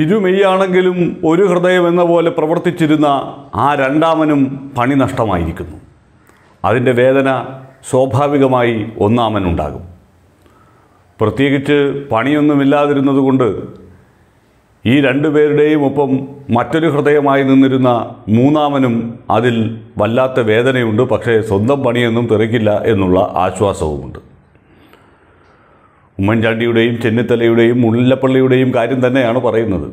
ഇരുമെയ്യാണെങ്കിലും ഒരു ഹൃദയം എന്ന പോലെ പ്രവർത്തിച്ചിരുന്ന ആ രണ്ടാമനും പണി നഷ്ടമായിരിക്കുന്നു അതിൻ്റെ വേദന സ്വാഭാവികമായി ഒന്നാമനുണ്ടാകും പ്രത്യേകിച്ച് പണിയൊന്നുമില്ലാതിരുന്നത് കൊണ്ട് ഈ രണ്ടുപേരുടെയും ഒപ്പം മറ്റൊരു ഹൃദയമായി നിന്നിരുന്ന മൂന്നാമനും അതിൽ വല്ലാത്ത വേദനയുണ്ട് പക്ഷേ സ്വന്തം പണിയൊന്നും തിരക്കില്ല എന്നുള്ള ആശ്വാസവുമുണ്ട് ഉമ്മൻചാണ്ടിയുടെയും ചെന്നിത്തലയുടെയും മുല്ലപ്പള്ളിയുടെയും കാര്യം തന്നെയാണ് പറയുന്നത്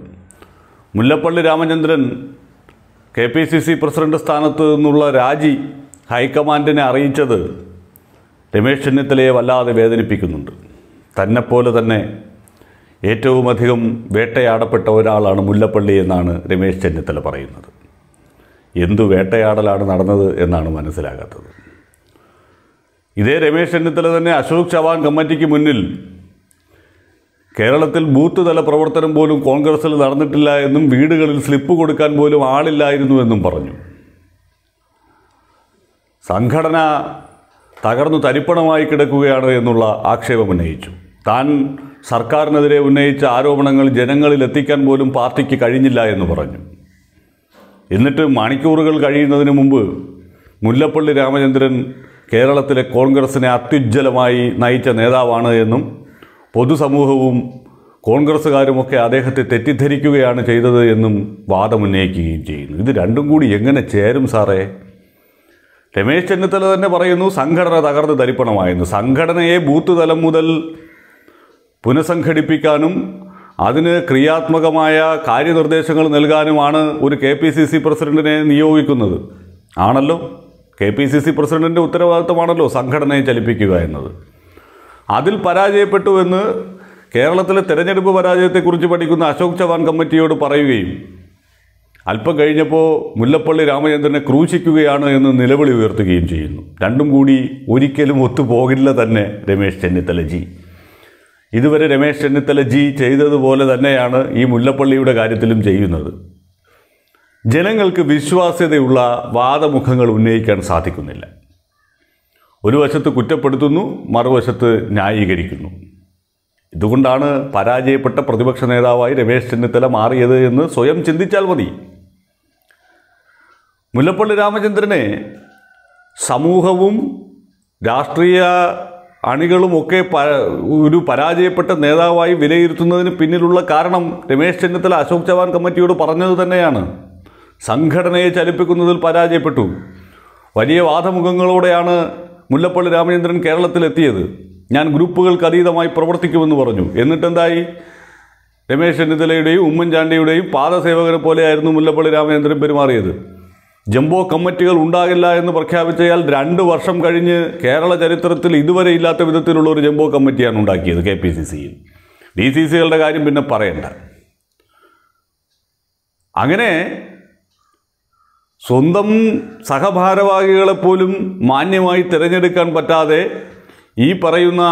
Mullappally Ramachandran K P C C president സ്ഥാനത്ത് നിന്നുള്ള രാജി ഹൈക്കമാൻഡിനെ അറിയിച്ചത് രമേശ് ചെന്നിത്തലയെ വല്ലാതെ വേദനിപ്പിക്കുന്നുണ്ട് തന്നെപ്പോലെ തന്നെ ഏറ്റവുമധികം വേട്ടയാടപ്പെട്ട ഒരാളാണ് മുല്ലപ്പള്ളി എന്നാണ് രമേശ് ചെന്നിത്തല പറയുന്നത് എന്തു വേട്ടയാടലാണ് നടന്നത് എന്നാണ് മനസ്സിലാകാത്തത് ഇതേ രമേശ് ചെന്നിത്തല തന്നെ അശോക് ചവാൻ കമ്മിറ്റിക്ക് മുന്നിൽ കേരളത്തിൽ ബൂത്ത് തല പ്രവർത്തനം പോലും കോൺഗ്രസിൽ നടന്നിട്ടില്ല എന്നും വീടുകളിൽ സ്ലിപ്പ് കൊടുക്കാൻ പോലും ആളില്ലായിരുന്നു എന്നും പറഞ്ഞു സംഘടന തകർന്നു തരിപ്പണമായി കിടക്കുകയാണ് എന്നുള്ള ആക്ഷേപം ഉന്നയിച്ചു താൻ സർക്കാരിനെതിരെ ഉന്നയിച്ച ആരോപണങ്ങൾ ജനങ്ങളിൽ എത്തിക്കാൻ പോലും പാർട്ടിക്ക് കഴിഞ്ഞില്ല എന്ന് പറഞ്ഞു എന്നിട്ട് മണിക്കൂറുകൾ കഴിയുന്നതിന് മുമ്പ് മുല്ലപ്പള്ളി രാമചന്ദ്രൻ കേരളത്തിലെ കോൺഗ്രസിനെ അത്യുജ്വലമായി നയിച്ച നേതാവാണ് എന്നും പൊതുസമൂഹവും കോൺഗ്രസ്സുകാരുമൊക്കെ അദ്ദേഹത്തെ തെറ്റിദ്ധരിക്കുകയാണ് ചെയ്തത് എന്നും വാദമുന്നയിക്കുകയും ചെയ്യുന്നു ഇത് രണ്ടും കൂടി എങ്ങനെ ചേരും സാറേ രമേശ് ചെന്നിത്തല തന്നെ പറയുന്നു സംഘടന തകർന്ന് തരിപ്പണമായിരുന്നു സംഘടനയെ ബൂത്ത് തലം മുതൽ പുനഃസംഘടിപ്പിക്കാനും അതിന് ക്രിയാത്മകമായ കാര്യനിർദ്ദേശങ്ങൾ നൽകാനുമാണ് ഒരു കെ പി സി സി പ്രസിഡന്റിനെ നിയോഗിക്കുന്നത് ആണല്ലോ കെ പി സി സി പ്രസിഡന്റിൻ്റെ ഉത്തരവാദിത്തമാണല്ലോ സംഘടനയെ ചലിപ്പിക്കുക എന്നത് അതിൽ പരാജയപ്പെട്ടു എന്ന് കേരളത്തിലെ തെരഞ്ഞെടുപ്പ് പരാജയത്തെക്കുറിച്ച് പഠിക്കുന്ന അശോക് ചവാൻ കമ്മിറ്റിയോട് പറയുകയും അല്പം കഴിഞ്ഞപ്പോൾ മുല്ലപ്പള്ളി രാമചന്ദ്രനെ ക്രൂശിക്കുകയാണ് എന്ന് നിലവിളി ഉയർത്തുകയും ചെയ്യുന്നു രണ്ടും കൂടി ഒരിക്കലും ഒത്തുപോകില്ല തന്നെ രമേശ് ചെന്നിത്തലജി ഇതുവരെ രമേശ് ചെന്നിത്തലജി ചെയ്തതുപോലെ തന്നെയാണ് ഈ മുല്ലപ്പള്ളിയുടെ കാര്യത്തിലും ചെയ്യുന്നത് ജനങ്ങൾക്ക് വിശ്വാസ്യതയുള്ള വാദമുഖങ്ങൾ ഉന്നയിക്കാൻ സാധിക്കുന്നില്ല ഒരു വശത്ത് കുറ്റപ്പെടുത്തുന്നു മറുവശത്ത് ന്യായീകരിക്കുന്നു ഇതുകൊണ്ടാണ് പരാജയപ്പെട്ട പ്രതിപക്ഷ നേതാവായി രമേശ് ചെന്നിത്തല മാറിയത് എന്ന് സ്വയം ചിന്തിച്ചാൽ മതി മുല്ലപ്പള്ളി രാമചന്ദ്രനെ സമൂഹവും രാഷ്ട്രീയ അണികളുമൊക്കെ പ ഒരു പരാജയപ്പെട്ട നേതാവായി വിലയിരുത്തുന്നതിന് പിന്നിലുള്ള കാരണം രമേശ് ചെന്നിത്തല അശോക് ചവാൻ കമ്മിറ്റിയോട് പറഞ്ഞത് തന്നെയാണ് സംഘടനയെ ചലിപ്പിക്കുന്നതിൽ പരാജയപ്പെട്ടു വലിയ വാദമുഖങ്ങളോടെയാണ് മുല്ലപ്പള്ളി രാമചന്ദ്രൻ കേരളത്തിലെത്തിയത് ഞാൻ ഗ്രൂപ്പുകൾക്ക് അതീതമായി പ്രവർത്തിക്കുമെന്ന് പറഞ്ഞു എന്നിട്ടെന്തായി രമേശ് ചെന്നിത്തലയുടെയും ഉമ്മൻചാണ്ടിയുടെയും പാദസേവകരെ പോലെയായിരുന്നു മുല്ലപ്പള്ളി രാമചന്ദ്രൻ പെരുമാറിയത് ജംബോ കമ്മിറ്റികൾ ഉണ്ടാകില്ല എന്ന് പ്രഖ്യാപിച്ചയാൽ രണ്ട് വർഷം കഴിഞ്ഞ് കേരള ചരിത്രത്തിൽ ഇതുവരെ ഇല്ലാത്ത വിധത്തിലുള്ള ഒരു ജംബോ കമ്മിറ്റിയാണ് ഉണ്ടാക്കിയത് കെ പി സി സിയിൽ ഡി സി സികളുടെ കാര്യം പിന്നെ പറയണ്ട അങ്ങനെ സ്വന്തം സഹഭാരവാഹികളെപ്പോലും മാന്യമായി തിരഞ്ഞെടുക്കാൻ പറ്റാതെ ഈ പറയുന്ന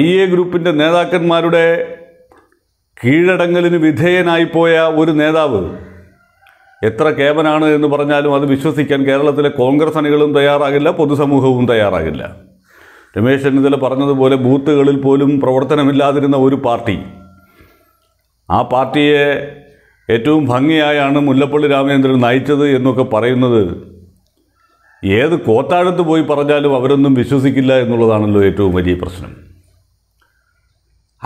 ഐ എ ഗ്രൂപ്പിൻ്റെ നേതാക്കന്മാരുടെ കീഴടങ്ങലിന് വിധേയനായിപ്പോയ ഒരു നേതാവ് എത്ര കേവനാണ് എന്ന് പറഞ്ഞാലും അത് വിശ്വസിക്കാൻ കേരളത്തിലെ കോൺഗ്രസ് അണികളും തയ്യാറാകില്ല പൊതുസമൂഹവും തയ്യാറാകില്ല രമേശ് ചെന്നിത്തല പറഞ്ഞതുപോലെ ബൂത്തുകളിൽ പോലും പ്രവർത്തനമില്ലാതിരുന്ന ഒരു പാർട്ടി ആ പാർട്ടിയെ ഏറ്റവും ഭംഗിയായാണ് മുല്ലപ്പള്ളി രാമചന്ദ്രൻ നയിച്ചത് എന്നൊക്കെ പറയുന്നത് ഏത് കോത്താഴത്ത് പോയി പറഞ്ഞാലും അവരൊന്നും വിശ്വസിക്കില്ല എന്നുള്ളതാണല്ലോ ഏറ്റവും വലിയ പ്രശ്നം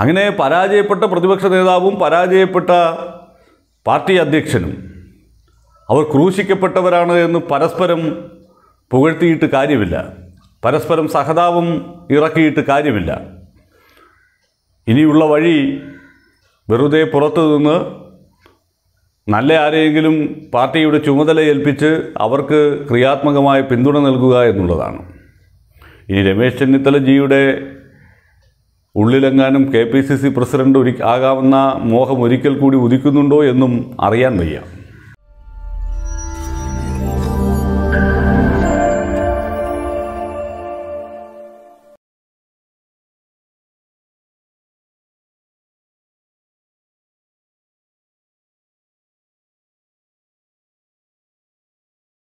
അങ്ങനെ പരാജയപ്പെട്ട പ്രതിപക്ഷ നേതാവും പരാജയപ്പെട്ട പാർട്ടി അധ്യക്ഷനും അവർ ക്രൂശിക്കപ്പെട്ടവരാണ് എന്ന് പരസ്പരം പുകഴ്ത്തിയിട്ട് കാര്യമില്ല പരസ്പരം സഹതാപം ഇറക്കിയിട്ട് കാര്യമില്ല ഇനിയുള്ള വഴി വെറുതെ പുറത്തു നിന്ന് നല്ല ആരെയെങ്കിലും പാർട്ടിയുടെ ചുമതല ഏൽപ്പിച്ച് അവർക്ക് ക്രിയാത്മകമായ പിന്തുണ നൽകുക എന്നുള്ളതാണ് ഇനി രമേശ് ചെന്നിത്തലജിയുടെ ഉള്ളിലെങ്ങാനും K P C C president ഒരു ആകാവുന്ന മോഹം ഒരിക്കൽ കൂടി ഉദിക്കുന്നുണ്ടോ എന്നും അറിയാൻ വയ്യ